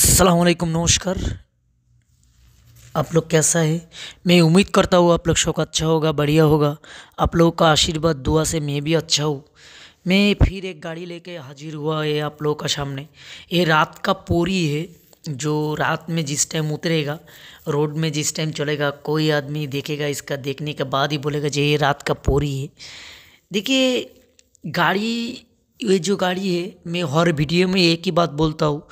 सलामकुम नमस्कार आप लोग कैसा है मैं उम्मीद करता हूँ आप लोग शौक अच्छा होगा बढ़िया होगा आप लोगों का आशीर्वाद दुआ से मैं भी अच्छा हूँ मैं फिर एक गाड़ी लेके हाजिर हुआ है आप लोगों का सामने ये रात का पोरी है जो रात में जिस टाइम उतरेगा रोड में जिस टाइम चलेगा कोई आदमी देखेगा इसका देखने के बाद ही बोलेगा जी ये रात का पोरी है देखिए गाड़ी ये जो गाड़ी है मैं हर वीडियो में एक ही बात बोलता हूँ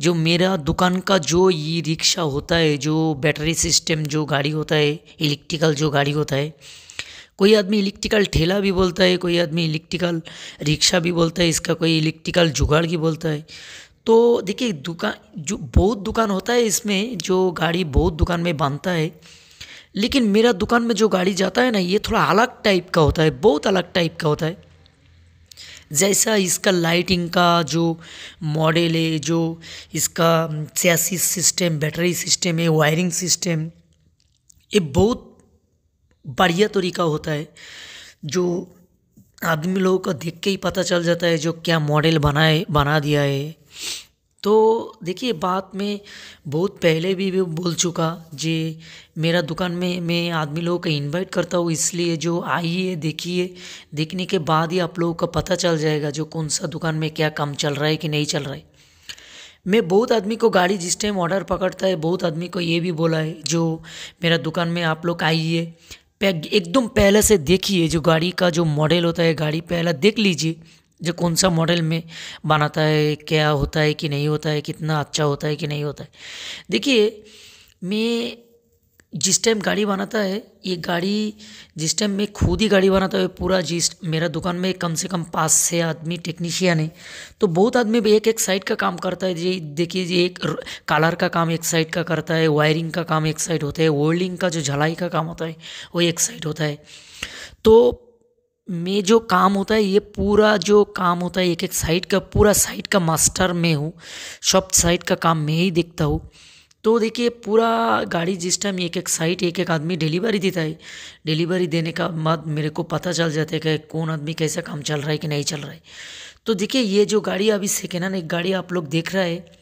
जो मेरा दुकान का जो ई रिक्शा होता है जो बैटरी सिस्टम जो गाड़ी होता है इलेक्ट्रिकल जो गाड़ी होता है कोई आदमी इलेक्ट्रिकल ठेला भी बोलता है कोई आदमी इलेक्ट्रिकल रिक्शा भी बोलता है इसका कोई इलेक्ट्रिकल जुगाड़ भी बोलता है तो देखिए दुकान जो बहुत दुकान होता है इसमें जो गाड़ी बहुत दुकान में बांधता है लेकिन मेरा दुकान में जो गाड़ी जाता है ना ये थोड़ा अलग टाइप का होता है बहुत अलग टाइप का होता है जैसा इसका लाइटिंग का जो मॉडल है जो इसका सियासी सिस्टम बैटरी सिस्टम है वायरिंग सिस्टम ये बहुत बढ़िया तरीका होता है जो आदमी लोगों का देख के ही पता चल जाता है जो क्या मॉडल बनाए बना दिया है तो देखिए बात में बहुत पहले भी, भी बोल चुका जे मेरा दुकान में मैं आदमी लोगों का इनवाइट करता हूँ इसलिए जो आइए देखिए देखने के बाद ही आप लोगों का पता चल जाएगा जो कौन सा दुकान में क्या काम चल रहा है कि नहीं चल रहा है मैं बहुत आदमी को गाड़ी जिस टाइम ऑर्डर पकड़ता है बहुत आदमी को ये भी बोला है जो मेरा दुकान में आप लोग आइए एकदम पहले से देखिए जो गाड़ी का जो मॉडल होता है गाड़ी पहला देख लीजिए जो कौन सा मॉडल में बनाता है क्या होता है कि नहीं होता है कितना अच्छा होता है कि नहीं होता है देखिए मैं जिस टाइम गाड़ी बनाता है ये गाड़ी जिस टाइम मैं खुद ही गाड़ी बनाता है पूरा जिस मेरा दुकान में कम से कम पाँच से आदमी टेक्नीशियन है तो बहुत आदमी एक एक साइड का काम करता है जी देखिए जी एक कलर का काम एक साइड का करता है वायरिंग का काम एक साइड होता है वोल्डिंग का जो झलाई का काम होता है वो एक साइड होता है तो में जो काम होता है ये पूरा जो काम होता है एक एक साइट का पूरा साइट का मास्टर मैं हूँ सब साइट का काम मैं ही देखता हूँ तो देखिए पूरा गाड़ी जिस टाइम एक एक साइट एक एक आदमी डिलीवरी देता है डिलीवरी देने का बाद मेरे को पता चल जाता है कि कौन आदमी कैसा काम चल रहा है कि नहीं चल रहा है तो देखिए ये जो गाड़ी अभी सेकेंड हैंड एक गाड़ी आप लोग देख रहा है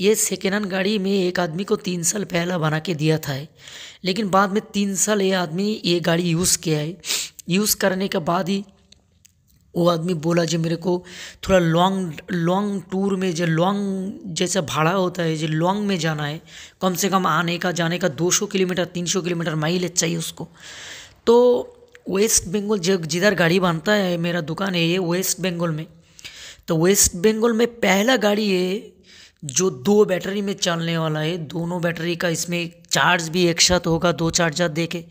ये सेकेंड हैंड गाड़ी में एक आदमी को तीन साल पहला बना के दिया था लेकिन बाद में तीन साल ये आदमी ये गाड़ी यूज़ किया है यूज़ करने के बाद ही वो आदमी बोला जी मेरे को थोड़ा लॉन्ग लॉन्ग टूर में जो लॉन्ग जैसा भाड़ा होता है जो लॉन्ग में जाना है कम से कम आने का जाने का 200 किलोमीटर 300 किलोमीटर माइलेज चाहिए उसको तो वेस्ट बंगाल जब जिधर गाड़ी बनता है मेरा दुकान है ये वेस्ट बंगाल में तो वेस्ट बंगाल में पहला गाड़ी है जो दो बैटरी में चलने वाला है दोनों बैटरी का इसमें चार्ज भी एक साथ होगा दो चार्जर दे के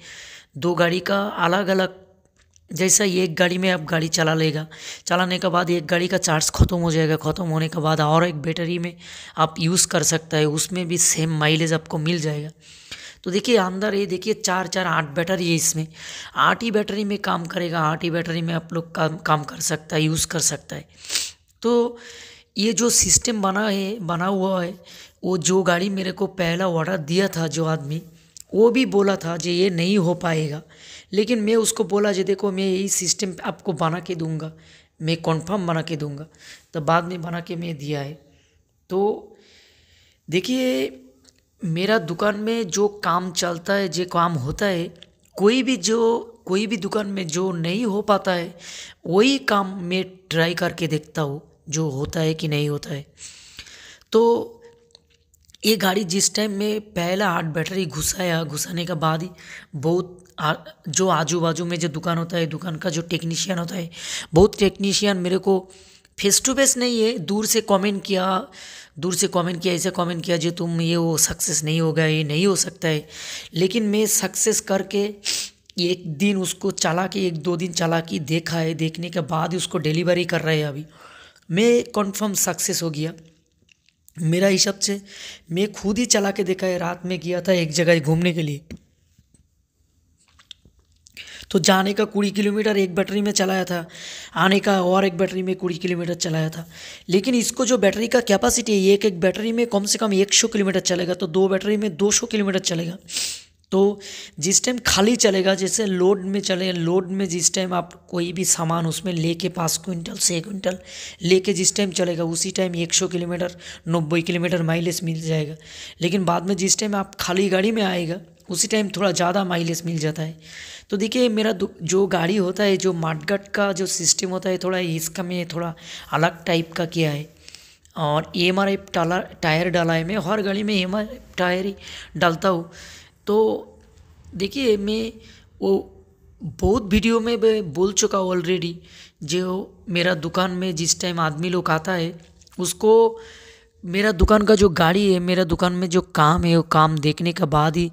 दो गाड़ी का अलग अलग जैसा ये एक गाड़ी में आप गाड़ी चला लेगा चलाने के बाद एक गाड़ी का चार्ज ख़त्म हो जाएगा ख़त्म होने के बाद और एक बैटरी में आप यूज़ कर सकता है उसमें भी सेम माइलेज आपको मिल जाएगा तो देखिए अंदर ये देखिए चार चार आठ बैटरी है इसमें आठ ही बैटरी में काम करेगा आठ ही बैटरी में आप लोग काम काम कर सकता है यूज़ कर सकता है तो ये जो सिस्टम बना है बना हुआ है वो जो गाड़ी मेरे को पहला ऑर्डर दिया था जो आदमी वो भी बोला था जो ये नहीं हो पाएगा लेकिन मैं उसको बोला जो देखो मैं यही सिस्टम आपको बना के दूंगा मैं कॉन्फर्म बना के दूंगा तो बाद में बना के मैं दिया है तो देखिए मेरा दुकान में जो काम चलता है जो काम होता है कोई भी जो कोई भी दुकान में जो नहीं हो पाता है वही काम मैं ट्राई करके देखता हूँ जो होता है कि नहीं होता है तो ये गाड़ी जिस टाइम में पहला हार्ड बैटरी घुसाया घुसाने के बाद ही बहुत जो आजू बाजू में जो दुकान होता है दुकान का जो टेक्नीशियन होता है बहुत टेक्नीशियन मेरे को फेस टू फेस नहीं है दूर से कमेंट किया दूर से कमेंट किया ऐसे कमेंट किया जी तुम ये वो सक्सेस नहीं होगा ये नहीं हो सकता है लेकिन मैं सक्सेस करके एक दिन उसको चला के एक दो दिन चला के देखा है देखने के बाद उसको डिलीवरी कर रहे हैं अभी मैं कन्फर्म सक्सेस हो गया मेरा हिसाब से मैं खुद ही चला के देखा है रात में गया था एक जगह घूमने के लिए तो जाने का कुड़ी किलोमीटर एक बैटरी में चलाया था आने का और एक बैटरी में कुड़ी किलोमीटर चलाया था लेकिन इसको जो बैटरी का कैपेसिटी है एक एक बैटरी में कम से कम एक सौ किलोमीटर चलेगा तो दो बैटरी में दो सौ किलोमीटर चलेगा तो जिस टाइम खाली चलेगा जैसे लोड में चले लोड में जिस टाइम आप कोई भी सामान उसमें लेके पाँच क्विंटल छः क्विंटल लेके जिस टाइम चलेगा उसी टाइम एक सौ किलोमीटर नब्बे किलोमीटर माइलेज मिल जाएगा लेकिन बाद में जिस टाइम आप खाली गाड़ी में आएगा उसी टाइम थोड़ा ज़्यादा माइलेज मिल जाता है तो देखिए मेरा जो गाड़ी होता है जो मार्टगट का जो सिस्टम होता है थोड़ा इसका मैं थोड़ा अलग टाइप का किया है और एम आर एफ टायर डाला है मैं हर गाड़ी में एम आर एफ टायर ही डालता हूँ तो देखिए मैं वो बहुत वीडियो में मैं बोल चुका हूँ ऑलरेडी जो मेरा दुकान में जिस टाइम आदमी लोग आता है उसको मेरा दुकान का जो गाड़ी है मेरा दुकान में जो काम है वो काम देखने के बाद ही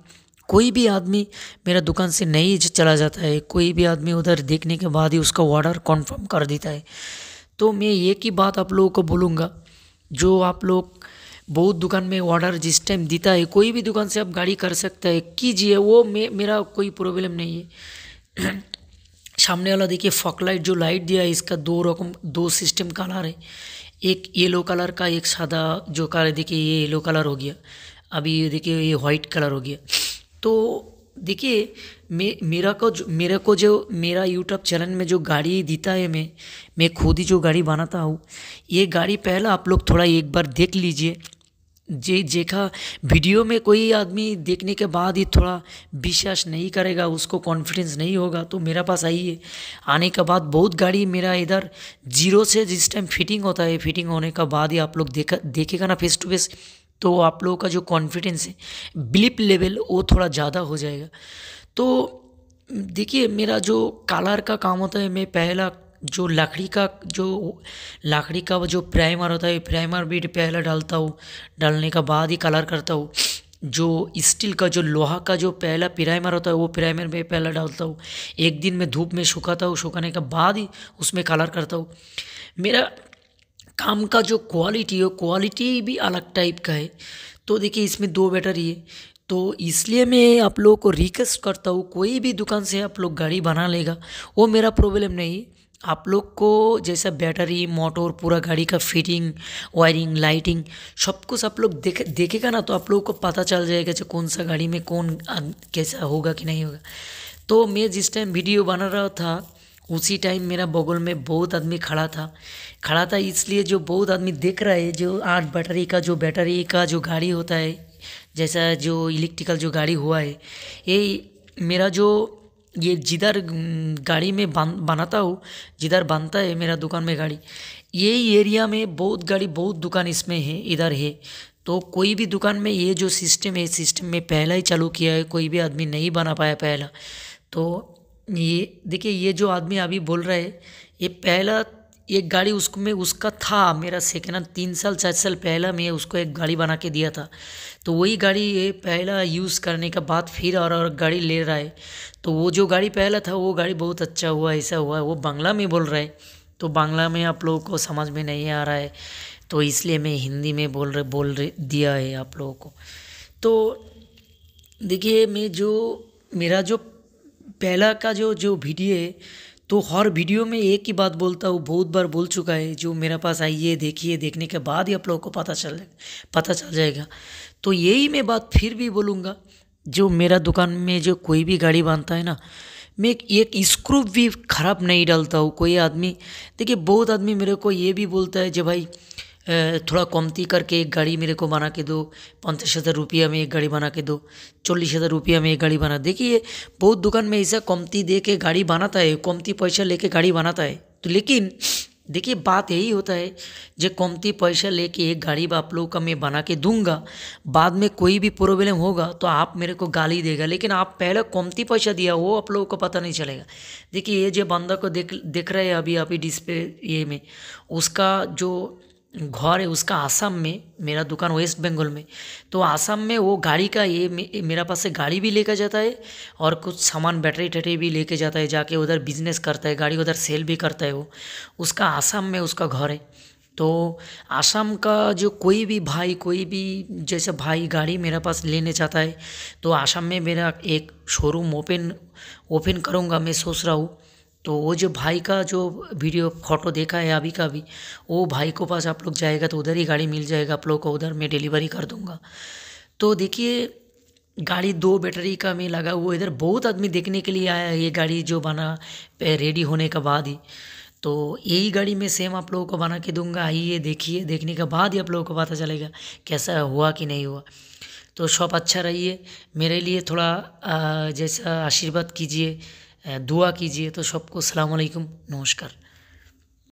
कोई भी आदमी मेरा दुकान से नहीं चला जाता है कोई भी आदमी उधर देखने के बाद ही उसका ऑर्डर कॉन्फर्म कर देता है तो मैं ये की बात आप लोगों को बोलूँगा जो आप लोग बहुत दुकान में ऑर्डर जिस टाइम देता है कोई भी दुकान से आप गाड़ी कर सकता है कीजिए वो मे, मेरा कोई प्रॉब्लम नहीं है सामने वाला देखिए फॉक लाइट जो लाइट दिया है इसका दो रकम दो सिस्टम कलर है एक येलो कलर का एक सादा जो कलर देखिए ये येलो कलर हो गया अभी ये देखिए ये वाइट कलर हो गया तो देखिए मे मेरा को जो मेरे को जो मेरा यूट्यूब चैनल में जो गाड़ी देता है मैं मैं खुद ही जो गाड़ी बनाता हूँ ये गाड़ी पहला आप लोग थोड़ा एक बार देख लीजिए जे देखा वीडियो में कोई आदमी देखने के बाद ही थोड़ा विश्वास नहीं करेगा उसको कॉन्फिडेंस नहीं होगा तो मेरा पास आइए आने के बाद बहुत गाड़ी मेरा इधर जीरो से जिस टाइम फिटिंग होता है फिटिंग होने के बाद ही आप लोग देखा देखेगा ना फेस टू फेस तो आप लोगों का जो कॉन्फिडेंस है बिलिप लेवल वो थोड़ा ज़्यादा हो जाएगा तो देखिए मेरा जो कलर का काम होता है मैं पहला जो लकड़ी का जो लकड़ी का जो प्राइमर होता है प्राइमर भी पहले डालता हूँ डालने का बाद ही कलर करता हूँ जो स्टील का जो लोहा का जो पहला प्राइमर होता है वो प्राइमर में पहला डालता हूँ एक दिन में धूप में सुखाता हूँ सुखाने के बाद ही उसमें कलर करता हूँ मेरा काम का जो क्वालिटी है क्वालिटी भी अलग टाइप का है तो देखिए इसमें दो बैटरी है तो इसलिए मैं आप लोगों को रिक्वेस्ट करता हूँ कोई भी दुकान से आप लोग गाड़ी बना लेगा वो मेरा प्रॉब्लम नहीं आप लोग को जैसा बैटरी मोटर पूरा गाड़ी का फिटिंग वायरिंग लाइटिंग सब कुछ आप लोग देख देखेगा ना तो आप लोगों को पता चल जाएगा जो कौन सा गाड़ी में कौन कैसा होगा कि नहीं होगा तो मैं जिस टाइम वीडियो बना रहा था उसी टाइम मेरा बगल में बहुत आदमी खड़ा था खड़ा था इसलिए जो बहुत आदमी देख रहा है जो आठ बैटरी का जो बैटरी का जो गाड़ी होता है जैसा जो इलेक्ट्रिकल जो गाड़ी हुआ है ये मेरा जो ये जिधर गाड़ी में बान बनाता हूँ जिधर बनता है मेरा दुकान में गाड़ी ये एरिया में बहुत गाड़ी बहुत दुकान इसमें है इधर है तो कोई भी दुकान में ये जो सिस्टम है सिस्टम में पहला ही चालू किया है कोई भी आदमी नहीं बना पाया पहला तो ये देखिए ये जो आदमी अभी बोल रहा है ये पहला एक गाड़ी उसको में उसका था मेरा सेकेंड हैंड तीन साल चार साल पहला मैं उसको एक गाड़ी बना के दिया था तो वही गाड़ी ये पहला यूज़ करने के बाद फिर और और गाड़ी ले रहा है तो वो जो गाड़ी पहला था वो गाड़ी बहुत अच्छा हुआ ऐसा हुआ वो बांग्ला में बोल रहा है तो बांग्ला में आप लोगों को समझ में नहीं आ रहा है तो इसलिए मैं हिंदी में बोल रहे बोल रहे दिया है आप लोगों को तो देखिए मैं जो मेरा जो पहला का जो जो वीडियो है तो हर वीडियो में एक ही बात बोलता हूँ बहुत बार बोल चुका है जो मेरे पास आइए देखिए देखने के बाद ही आप लोगों को पता चल पता चल जाएगा तो यही मैं बात फिर भी बोलूँगा जो मेरा दुकान में जो कोई भी गाड़ी बांधता है ना मैं एक स्क्रू भी ख़राब नहीं डालता हूँ कोई आदमी देखिए बहुत आदमी मेरे को ये भी बोलता है जो भाई थोड़ा कमती करके एक गाड़ी मेरे को बना के दो पैंतीस हज़ार रुपया में एक गाड़ी बना के दो चालीस हज़ार रुपया में एक गाड़ी बना देखिए बहुत दुकान में ऐसा कमती दे के गाड़ी बनाता है कमती पैसा लेके गाड़ी बनाता है तो लेकिन देखिए बात यही होता है जो कमती पैसा लेके एक गाड़ी आप लोगों का मैं बना के दूंगा बाद में कोई भी प्रॉब्लम होगा तो आप मेरे को गाली देगा लेकिन आप पहले कमती पैसा दिया वो आप लोगों को पता नहीं चलेगा देखिए ये जो बंदा को देख देख रहे हैं अभी अभी डिस्प्ले ये में उसका जो घर है उसका आसाम में मेरा दुकान वेस्ट बंगाल में तो आसाम में वो गाड़ी का ये मे, मेरा पास से गाड़ी भी लेकर जाता है और कुछ सामान बैटरी टैटरी भी लेके जाता है जाके उधर बिजनेस करता है गाड़ी उधर सेल भी करता है वो उसका आसाम में उसका घर है तो आसाम का जो कोई भी भाई कोई भी जैसे भाई गाड़ी मेरे पास लेने चाहता है तो आसाम में मेरा एक शोरूम ओपन ओपन करूँगा मैं सोच रहा हूँ तो वो जो भाई का जो वीडियो फोटो देखा है अभी का भी वो भाई को पास आप लोग जाएगा तो उधर ही गाड़ी मिल जाएगा आप लोग को उधर मैं डिलीवरी कर दूँगा तो देखिए गाड़ी दो बैटरी का में लगा हुआ इधर बहुत आदमी देखने के लिए आया है ये गाड़ी जो बना रेडी होने के बाद ही तो यही गाड़ी मैं सेम आप लोगों को बना के दूंगा आइए देखिए देखने के बाद ही आप लोगों को पता चलेगा कैसा हुआ कि नहीं हुआ तो शॉप अच्छा रहिए मेरे लिए थोड़ा जैसा आशीर्वाद कीजिए दुआ कीजिए तो सबको सलामकुम नमस्कार